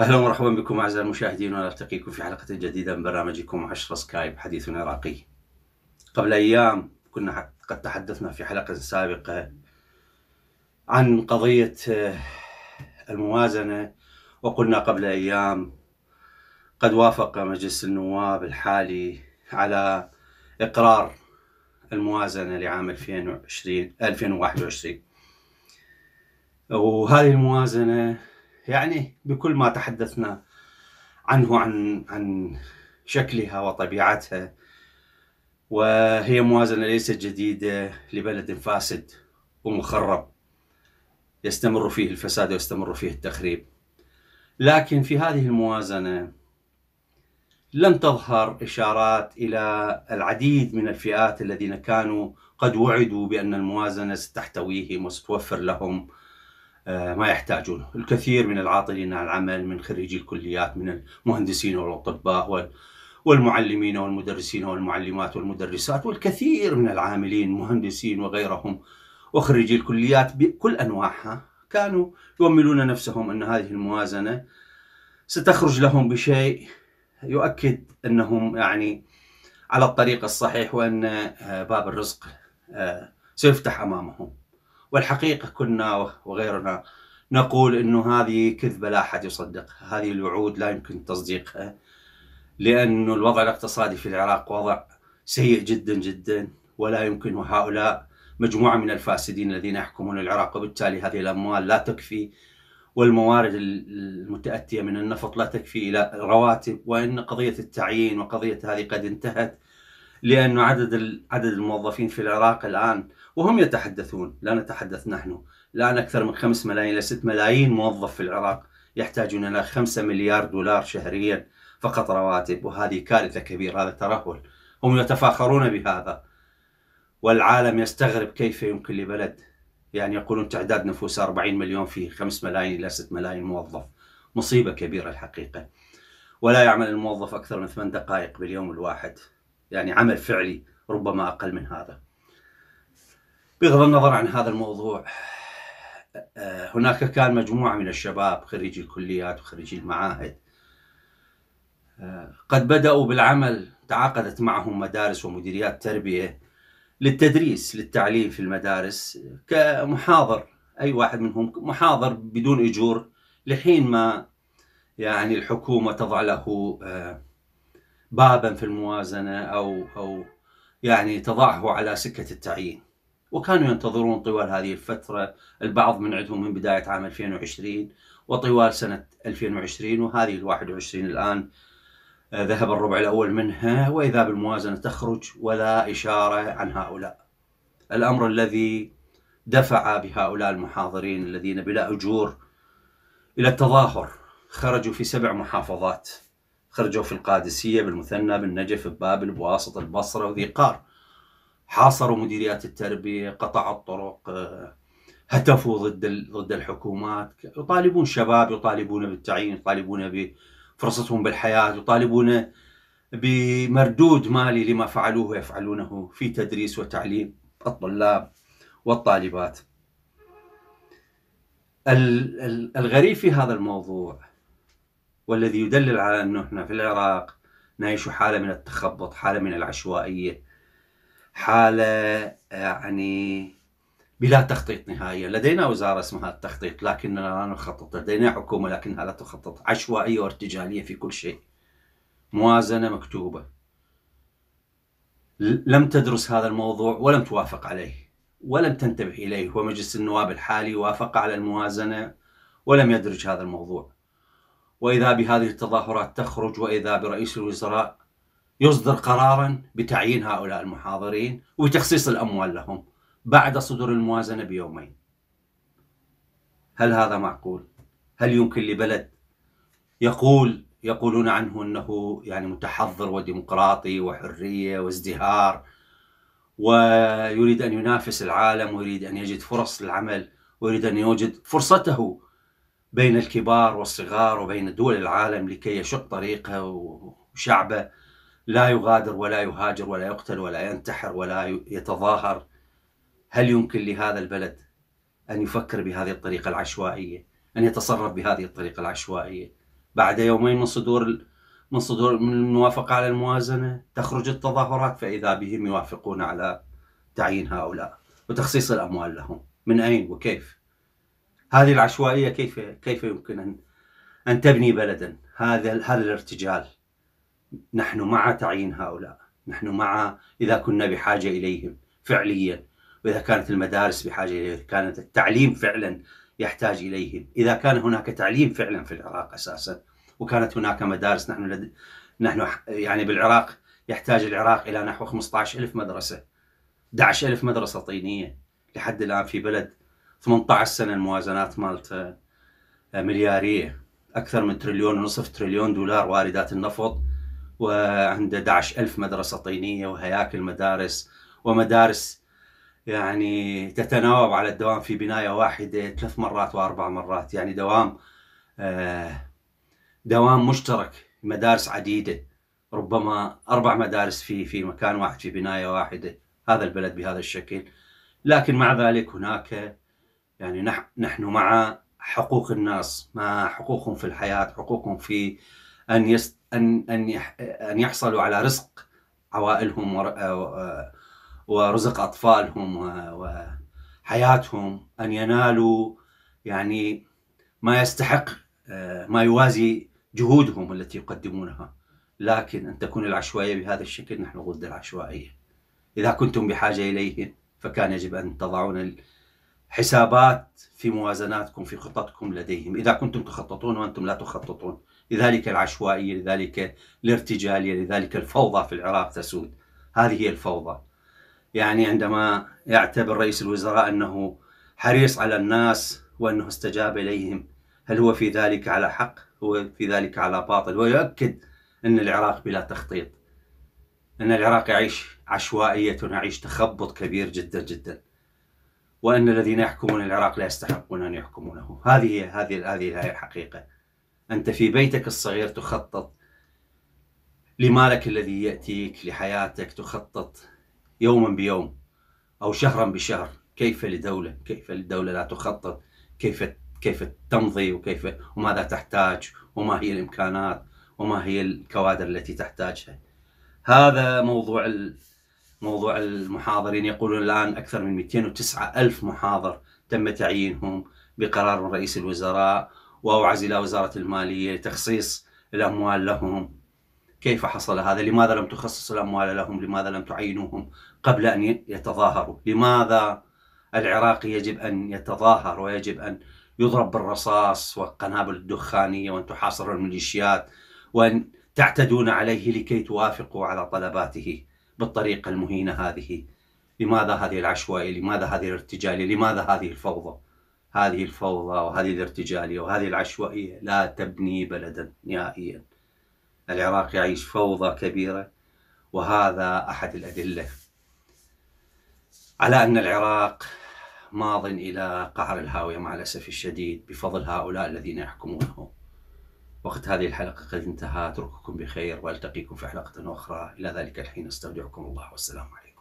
اهلا ومرحبا بكم اعزائي المشاهدين ونلتقيكم في حلقه جديده من برنامجكم 10 سكايب حديث عراقي. قبل ايام كنا قد تحدثنا في حلقه سابقه عن قضيه آه، الموازنه وقلنا قبل ايام قد وافق مجلس النواب الحالي على اقرار الموازنه لعام 2020 2021 وهذه الموازنه يعني بكل ما تحدثنا عنه عن عن شكلها وطبيعتها وهي موازنة ليست جديدة لبلد فاسد ومخرب يستمر فيه الفساد ويستمر فيه التخريب لكن في هذه الموازنة لم تظهر إشارات إلى العديد من الفئات الذين كانوا قد وعدوا بأن الموازنة ستحتويهم وستوفر لهم آه، ما يحتاجونه الكثير من العاطلين عن العمل من خريجي الكليات من المهندسين والأطباء والمعلمين والمدرسين والمعلمات والمدرسات والكثير من العاملين مهندسين وغيرهم وخريجي الكليات بكل أنواعها كانوا يؤملون نفسهم أن هذه الموازنة ستخرج لهم بشيء يؤكد أنهم يعني على الطريق الصحيح وأن آه، باب الرزق آه، سيفتح أمامهم والحقيقة كنا وغيرنا نقول أنه هذه كذبة لا أحد يصدقها هذه الوعود لا يمكن تصديقها لأن الوضع الاقتصادي في العراق وضع سيء جدا جدا ولا يمكن هؤلاء مجموعة من الفاسدين الذين يحكمون العراق وبالتالي هذه الأموال لا تكفي والموارد المتأتية من النفط لا تكفي إلى رواتب وإن قضية التعيين وقضية هذه قد انتهت لأن عدد عدد الموظفين في العراق الآن وهم يتحدثون لا نتحدث نحن الآن أكثر من 5 ملايين إلى 6 ملايين موظف في العراق يحتاجون إلى 5 مليار دولار شهريا فقط رواتب وهذه كارثة كبيرة هذا ترهل هم يتفاخرون بهذا والعالم يستغرب كيف يمكن لبلد يعني يقولون تعداد نفوسه 40 مليون فيه 5 ملايين إلى 6 ملايين موظف مصيبة كبيرة الحقيقة ولا يعمل الموظف أكثر من 8 دقائق باليوم الواحد يعني عمل فعلي ربما أقل من هذا بغض النظر عن هذا الموضوع آه، هناك كان مجموعة من الشباب خريجي الكليات وخريجي المعاهد آه، قد بدأوا بالعمل تعاقدت معهم مدارس ومديريات تربية للتدريس للتعليم في المدارس كمحاضر أي واحد منهم محاضر بدون أجور لحين ما يعني الحكومة تضع له آه، بابا في الموازنة أو أو يعني تضعه على سكة التعيين وكانوا ينتظرون طوال هذه الفترة البعض من عندهم من بداية عام 2020 وطوال سنة 2020 وهذه ال 21 الآن آه، ذهب الربع الأول منها وإذا بالموازنة تخرج ولا إشارة عن هؤلاء الأمر الذي دفع بهؤلاء المحاضرين الذين بلا أجور إلى التظاهر خرجوا في سبع محافظات خرجوا في القادسية بالمثنى بالنجف ببابل بواسط البصرة وذي قار حاصروا مديريات التربية قطعوا الطرق آه، هتفوا ضد ضد الحكومات يطالبون شباب يطالبون بالتعيين يطالبون بفرصتهم بالحياة يطالبون بمردود مالي لما فعلوه يفعلونه في تدريس وتعليم الطلاب والطالبات الغريب في هذا الموضوع والذي يدلل على أنه إحنا في العراق نعيش حالة من التخبط حالة من العشوائية حالة آه، يعني بلا تخطيط نهائيا لدينا وزارة اسمها التخطيط لكننا لا نخطط لدينا حكومة لكنها لا تخطط عشوائية وارتجالية في كل شيء موازنة مكتوبة لم تدرس هذا الموضوع ولم توافق عليه ولم تنتبه إليه ومجلس النواب الحالي وافق على الموازنة ولم يدرج هذا الموضوع وإذا بهذه التظاهرات تخرج وإذا برئيس الوزراء يصدر قرارا بتعيين هؤلاء المحاضرين وبتخصيص الأموال لهم بعد صدور الموازنة بيومين هل هذا معقول؟ هل يمكن لبلد يقول يقولون عنه انه يعني متحضر وديمقراطي وحريه وازدهار ويريد ان ينافس العالم ويريد ان يجد فرص للعمل ويريد ان يوجد فرصته بين الكبار والصغار وبين دول العالم لكي يشق طريقه وشعبه لا يغادر ولا يهاجر ولا يقتل ولا ينتحر ولا يتظاهر هل يمكن لهذا البلد أن يفكر بهذه الطريقة العشوائية أن يتصرف بهذه الطريقة العشوائية بعد يومين من صدور من صدور من الموافقة على الموازنة تخرج التظاهرات فإذا بهم يوافقون على تعيين هؤلاء وتخصيص الأموال لهم من أين وكيف؟ هذه العشوائية كيف كيف يمكن أن أن تبني بلدا هذا هذا الارتجال نحن مع تعيين هؤلاء نحن مع إذا كنا بحاجة إليهم فعليا وإذا كانت المدارس بحاجة إليهم إذا كانت التعليم فعلا يحتاج إليهم إذا كان هناك تعليم فعلا في العراق أساسا وكانت هناك مدارس نحن لد... نحن يعني بالعراق يحتاج العراق إلى نحو 15000 مدرسة 11000 مدرسة طينية لحد الآن في بلد 18 سنه الموازنات مالته آه، ملياريه اكثر من تريليون ونصف تريليون دولار واردات النفط وعنده 11 ألف مدرسة طينية وهياكل مدارس ومدارس يعني تتناوب على الدوام في بناية واحدة ثلاث مرات وأربع مرات يعني دوام آه، دوام مشترك مدارس عديدة ربما أربع مدارس في في مكان واحد في بناية واحدة هذا البلد بهذا الشكل لكن مع ذلك هناك يعني نحن مع حقوق الناس مع حقوقهم في الحياة حقوقهم في أن يست أن أن يح أن يحصلوا على رزق عوائلهم آه، ورزق أطفالهم وحياتهم أن ينالوا يعني ما يستحق آه، ما يوازي جهودهم التي يقدمونها لكن أن تكون العشوائية بهذا الشكل نحن ضد العشوائية إذا كنتم بحاجة إليه فكان يجب أن تضعون حسابات في موازناتكم في خططكم لديهم إذا كنتم تخططون وأنتم لا تخططون لذلك العشوائية لذلك الارتجالية لذلك الفوضى في العراق تسود هذه هي الفوضى يعني عندما يعتبر رئيس الوزراء أنه حريص على الناس وأنه استجاب إليهم هل هو في ذلك على حق هو في ذلك على باطل ويؤكد أن العراق بلا تخطيط أن العراق يعيش عشوائية ويعيش تخبط كبير جدا جدا وان الذين يحكمون العراق لا يستحقون ان يحكمونه هذه هي هذه هذه هي الحقيقه انت في بيتك الصغير تخطط لمالك الذي ياتيك لحياتك تخطط يوما بيوم او شهرا بشهر كيف لدوله كيف للدوله لا تخطط كيف كيف تمضي وكيف وماذا تحتاج وما هي الامكانات وما هي الكوادر التي تحتاجها هذا موضوع موضوع المحاضرين يقولون الآن أكثر من 209 ألف محاضر تم تعيينهم بقرار من رئيس الوزراء وأوعز إلى وزارة المالية تخصيص الأموال لهم كيف حصل هذا؟ لماذا لم تخصص الأموال لهم؟ لماذا لم تعينوهم قبل أن يتظاهروا؟ لماذا العراقي يجب أن يتظاهر ويجب أن يضرب بالرصاص والقنابل الدخانية وأن تحاصر الميليشيات وأن تعتدون عليه لكي توافقوا على طلباته بالطريقة المهينة هذه لماذا هذه العشوائية لماذا هذه الارتجالية لماذا هذه الفوضى هذه الفوضى وهذه الارتجالية وهذه العشوائية لا تبني بلدا نهائيا العراق يعيش فوضى كبيرة وهذا أحد الأدلة على أن العراق ماض إلى قعر الهاوية مع الأسف الشديد بفضل هؤلاء الذين يحكمونه وقت هذه الحلقة قد انتهى أترككم بخير وألتقيكم في حلقة أخرى إلى ذلك الحين استودعكم الله والسلام عليكم